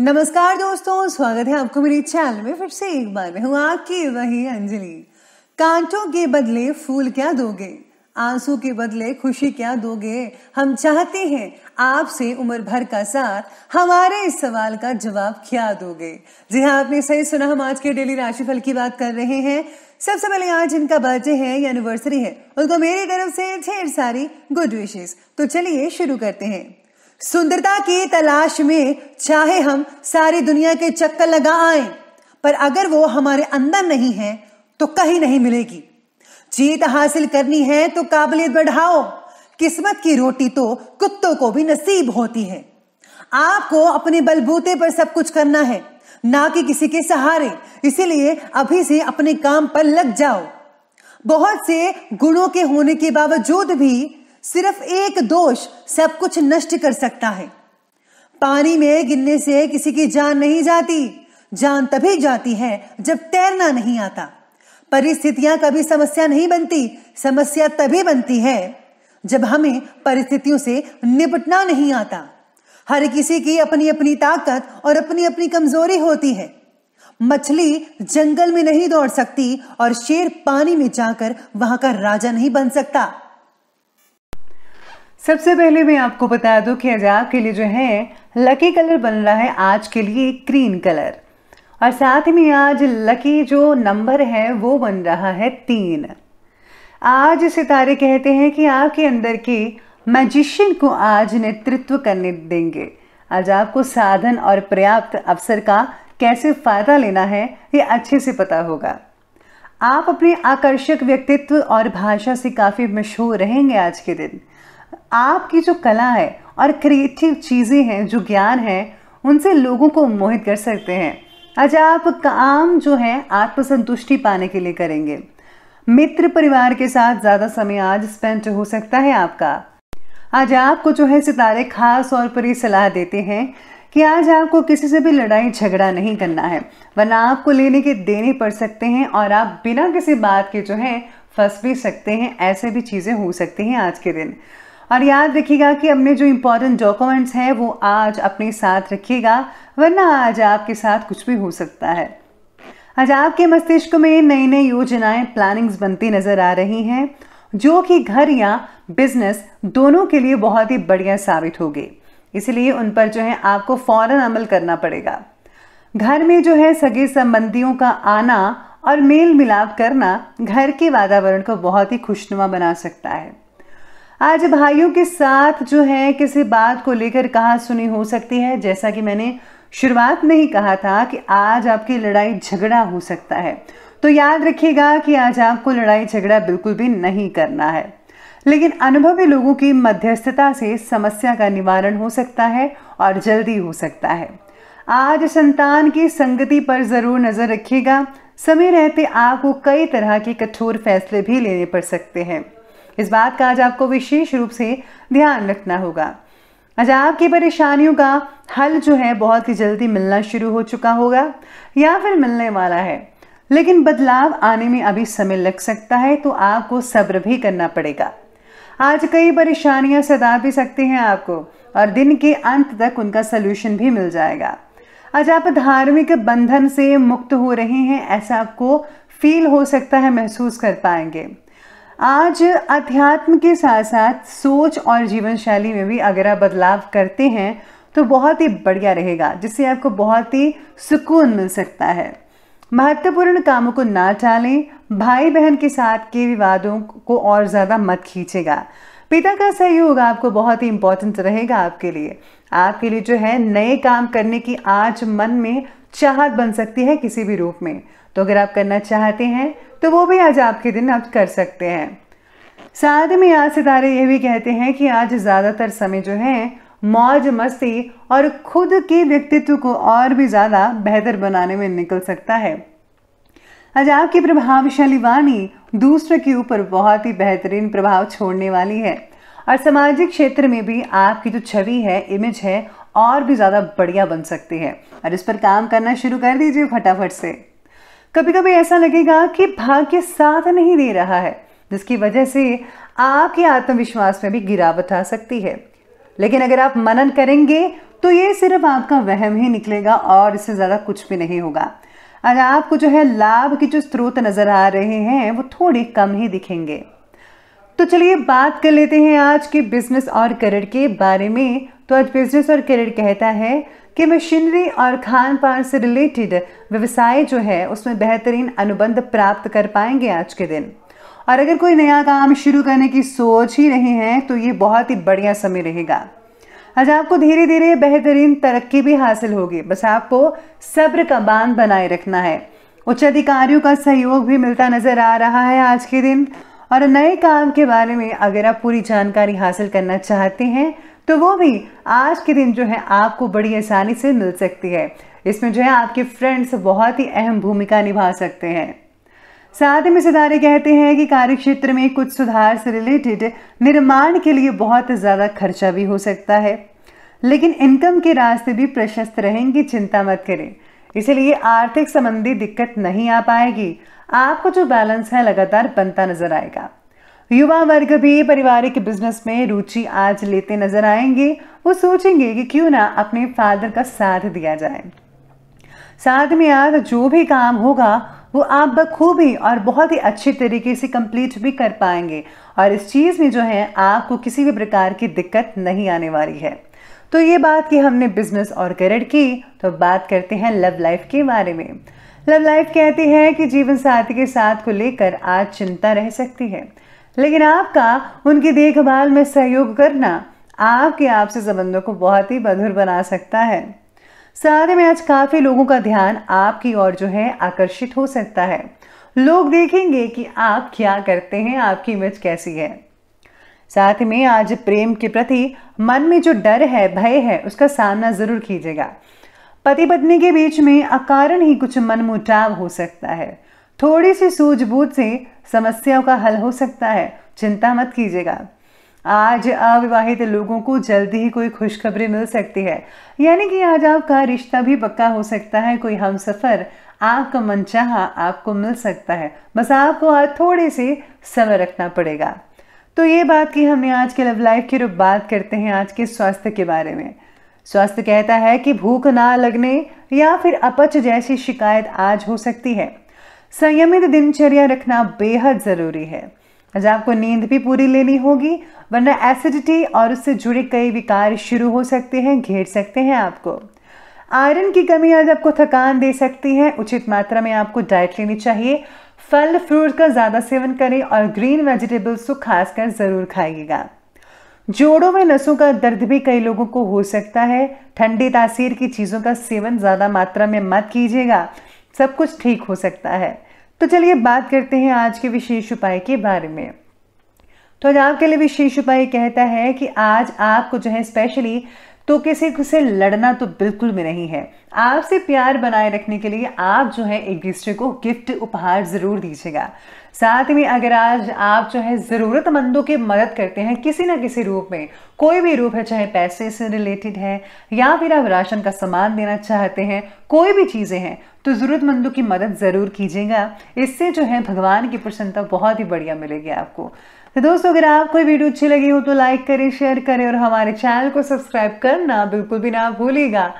नमस्कार दोस्तों स्वागत है आपको मेरे चैनल में फिर से एक बार मैं हूँ आपकी वही अंजलि कांटों के बदले फूल क्या दोगे आंसू के बदले खुशी क्या दोगे हम चाहते हैं आपसे उम्र भर का साथ हमारे इस सवाल का जवाब क्या दोगे जी हाँ आपने सही सुना हम आज के डेली राशिफल की बात कर रहे हैं सबसे पहले आज जिनका बर्थडे है या एनिवर्सरी है उनको मेरी तरफ से ढेर सारी गुड विशेष तो चलिए शुरू करते हैं सुंदरता की तलाश में चाहे हम सारी दुनिया के चक्कर लगा आए पर अगर वो हमारे अंदर नहीं है तो कहीं नहीं मिलेगी जीत हासिल करनी है तो काबिलियत बढ़ाओ किस्मत की रोटी तो कुत्तों को भी नसीब होती है आपको अपने बलबूते पर सब कुछ करना है ना कि किसी के सहारे इसीलिए अभी से अपने काम पर लग जाओ बहुत से गुणों के होने के बावजूद भी सिर्फ एक दोष सब कुछ नष्ट कर सकता है पानी में गिरने से किसी की जान नहीं जाती जान तभी जाती है जब तैरना नहीं आता परिस्थितियां कभी समस्या नहीं बनती समस्या तभी बनती है जब हमें परिस्थितियों से निपटना नहीं आता हर किसी की अपनी अपनी ताकत और अपनी अपनी कमजोरी होती है मछली जंगल में नहीं दौड़ सकती और शेर पानी में जाकर वहां का राजा नहीं बन सकता सबसे पहले मैं आपको बता दूं कि आज आपके लिए जो है लकी कलर बन रहा है आज के लिए ग्रीन कलर और साथ में आज लकी जो नंबर है वो बन रहा है तीन आज सितारे कहते हैं कि आपके अंदर के मैजिशियन को आज नेतृत्व करने देंगे आज आपको साधन और पर्याप्त अवसर का कैसे फ़ायदा लेना है ये अच्छे से पता होगा आप अपने आकर्षक व्यक्तित्व और भाषा से काफ़ी मशहूर रहेंगे आज के दिन आपकी जो कला है और क्रिएटिव चीज़ें हैं जो ज्ञान है उनसे लोगों को मोहित कर सकते हैं आज आप काम जो है आत्मसंतुष्टि पाने के लिए करेंगे मित्र परिवार के साथ ज़्यादा समय आज स्पेंड हो सकता है आपका आज आपको जो है सितारे खास तौर पर ये सलाह देते हैं कि आज आपको किसी से भी लड़ाई झगड़ा नहीं करना है वरना आपको लेने के देने पड़ सकते हैं और आप बिना किसी बात के जो है फंस भी सकते हैं ऐसे भी चीज़ें हो सकती हैं आज के दिन और याद रखिएगा कि हमने जो इम्पोर्टेंट डॉक्यूमेंट्स हैं वो आज अपने साथ रखिएगा वरना आज आपके साथ कुछ भी हो सकता है आज आपके मस्तिष्क में नई नई योजनाएं प्लानिंग्स बनती नज़र आ रही हैं जो कि घर या बिजनेस दोनों के लिए बहुत ही बढ़िया साबित होगी इसलिए उन पर जो है आपको फ़ौरन अमल करना पड़ेगा घर में जो है सगे संबंधियों का आना और मेल मिलाप करना घर के वातावरण को बहुत ही खुशनुमा बना सकता है आज भाइयों के साथ जो है किसी बात को लेकर कहा सुनी हो सकती है जैसा कि मैंने शुरुआत में ही कहा था कि आज आपकी लड़ाई झगड़ा हो सकता है तो याद रखिएगा कि आज आपको लड़ाई झगड़ा बिल्कुल भी नहीं करना है लेकिन अनुभवी लोगों की मध्यस्थता से समस्या का निवारण हो सकता है और जल्दी हो सकता है आज संतान की संगति पर ज़रूर नज़र रखिएगा समय रहते आपको कई तरह के कठोर फैसले भी लेने पड़ सकते हैं इस बात का आज आपको विशेष रूप से ध्यान रखना होगा आज आपकी परेशानियों का हल जो है बहुत ही जल्दी मिलना शुरू हो चुका होगा या फिर मिलने वाला है लेकिन बदलाव आने में अभी समय लग सकता है तो आपको सब्र भी करना पड़ेगा आज कई परेशानियां सदा भी सकती हैं आपको और दिन के अंत तक उनका सलूशन भी मिल जाएगा आज आप धार्मिक बंधन से मुक्त हो रहे हैं ऐसा आपको फील हो सकता है महसूस कर पाएंगे आज अध्यात्म के साथ साथ सोच और जीवन शैली में भी अगर आप बदलाव करते हैं तो बहुत ही बढ़िया रहेगा जिससे आपको बहुत ही सुकून मिल सकता है महत्वपूर्ण कामों को ना टालें भाई बहन के साथ के विवादों को और ज़्यादा मत खींचेगा पिता का सहयोग आपको बहुत ही इंपॉर्टेंट रहेगा आपके लिए आपके लिए जो है नए काम करने की आज मन में चाहत बन सकती है किसी भी रूप में तो अगर आप करना चाहते हैं तो वो भी आज आपके दिन आप कर सकते हैं साथ में आज सितारे ये भी कहते हैं कि आज ज़्यादातर समय जो है मौज मस्ती और खुद के व्यक्तित्व को और भी ज़्यादा बेहतर बनाने में निकल सकता है आज आपकी प्रभावशाली वाणी दूसरे के ऊपर बहुत ही बेहतरीन प्रभाव छोड़ने वाली है और सामाजिक क्षेत्र में भी आपकी जो छवि है इमेज है और भी ज़्यादा बढ़िया बन सकती है और इस पर काम करना शुरू कर दीजिए फटाफट से कभी कभी ऐसा लगेगा कि भाग्य साथ नहीं दे रहा है जिसकी वजह से आपके आत्मविश्वास में भी गिरावट आ सकती है लेकिन अगर आप मनन करेंगे तो ये सिर्फ आपका वहम ही निकलेगा और इससे ज़्यादा कुछ भी नहीं होगा अगर आपको जो है लाभ के जो स्रोत नज़र आ रहे हैं वो थोड़े कम ही दिखेंगे तो चलिए बात कर लेते हैं आज के बिजनेस और करियर के बारे में तो आज बिजनेस और करियर कहता है कि मशीनरी और खान पान से रिलेटेड व्यवसाय जो है उसमें बेहतरीन अनुबंध प्राप्त कर पाएंगे आज के दिन और अगर कोई नया काम शुरू करने की सोच ही रहे हैं तो ये बहुत ही बढ़िया समय रहेगा आज आपको धीरे धीरे बेहतरीन तरक्की भी हासिल होगी बस आपको सब्र का बांध बनाए रखना है उच्च अधिकारियों का सहयोग भी मिलता नजर आ रहा है आज के दिन और नए काम के बारे में अगर आप पूरी जानकारी हासिल करना चाहते हैं तो वो भी आज के दिन जो है आपको बड़ी आसानी से मिल सकती है इसमें जो है आपके फ्रेंड्स बहुत ही अहम भूमिका निभा सकते हैं साथ ही में सितारे कहते हैं कि कार्य क्षेत्र में कुछ सुधार से रिलेटेड निर्माण के लिए बहुत ज़्यादा खर्चा भी हो सकता है लेकिन इनकम के रास्ते भी प्रशस्त रहेंगे चिंता मत करें इसलिए आर्थिक संबंधी दिक्कत नहीं आ पाएगी आपको जो बैलेंस है लगातार बनता नजर आएगा युवा वर्ग भी पारिवारिक बिजनेस में रुचि आज लेते नजर आएंगे वो सोचेंगे कि क्यों ना अपने फादर का साथ दिया जाए साथ में आज जो भी काम होगा वो आप बखूबी और बहुत ही अच्छे तरीके से कंप्लीट भी कर पाएंगे और इस चीज़ में जो है आपको किसी भी प्रकार की दिक्कत नहीं आने वाली है तो ये बात की हमने बिजनेस और करियर की तो बात करते हैं लव लाइफ के बारे में लव लाइफ कहती है कि जीवन साथी के साथ को लेकर आज चिंता रह सकती है लेकिन आपका उनकी देखभाल में सहयोग करना आपके आपसे संबंधों को बहुत ही मधुर बना सकता है साथ में आज काफ़ी लोगों का ध्यान आपकी ओर जो है आकर्षित हो सकता है लोग देखेंगे कि आप क्या करते हैं आपकी इमेज कैसी है साथ में आज प्रेम के प्रति मन में जो डर है भय है उसका सामना जरूर कीजिएगा पति पत्नी के बीच में अकारण ही कुछ मनमुटाव हो सकता है थोड़ी सी सूझबूझ से समस्याओं का हल हो सकता है चिंता मत कीजिएगा आज अविवाहित लोगों को जल्दी ही कोई खुशखबरी मिल सकती है यानी कि आज आपका रिश्ता भी पक्का हो सकता है कोई हम सफ़र आपका मनचाहा आपको मिल सकता है बस आपको आज थोड़े से समय रखना पड़ेगा तो ये बात की हमने आज के लव लाइफ की रूप बात करते हैं आज के स्वास्थ्य के बारे में स्वास्थ्य कहता है कि भूख ना लगने या फिर अपच जैसी शिकायत आज हो सकती है संयमित दिनचर्या रखना बेहद ज़रूरी है आज आपको नींद भी पूरी लेनी होगी वरना एसिडिटी और उससे जुड़े कई विकार शुरू हो सकते हैं घेर सकते हैं आपको आयरन की कमी आज आपको थकान दे सकती है उचित मात्रा में आपको डाइट लेनी चाहिए फल फ्रूट का ज़्यादा सेवन करें और ग्रीन वेजिटेबल्स तो खासकर ज़रूर खाइएगा जोड़ों में नसों का दर्द भी कई लोगों को हो सकता है ठंडी तासीर की चीज़ों का सेवन ज़्यादा मात्रा में मत कीजिएगा सब कुछ ठीक हो सकता है तो चलिए बात करते हैं आज के विशेष उपाय के बारे में तो आज आपके लिए भी शीर्ष उपाय कहता है कि आज आपको जो है स्पेशली तो किसी से लड़ना तो बिल्कुल भी नहीं है आपसे प्यार बनाए रखने के लिए आप जो है एक दूसरे को गिफ्ट उपहार ज़रूर दीजिएगा साथ में अगर आज आप जो है ज़रूरतमंदों की मदद करते हैं किसी ना किसी रूप में कोई भी रूप है चाहे पैसे से रिलेटेड है या फिर आप राशन का सामान देना चाहते हैं कोई भी चीज़ें हैं तो ज़रूरतमंदों की मदद ज़रूर कीजिएगा इससे जो है भगवान की प्रसन्नता बहुत ही बढ़िया मिलेगी आपको तो दोस्तों अगर आपको वीडियो अच्छी लगी हो तो लाइक करें शेयर करें और हमारे चैनल को सब्सक्राइब करना बिल्कुल भी ना भूलिएगा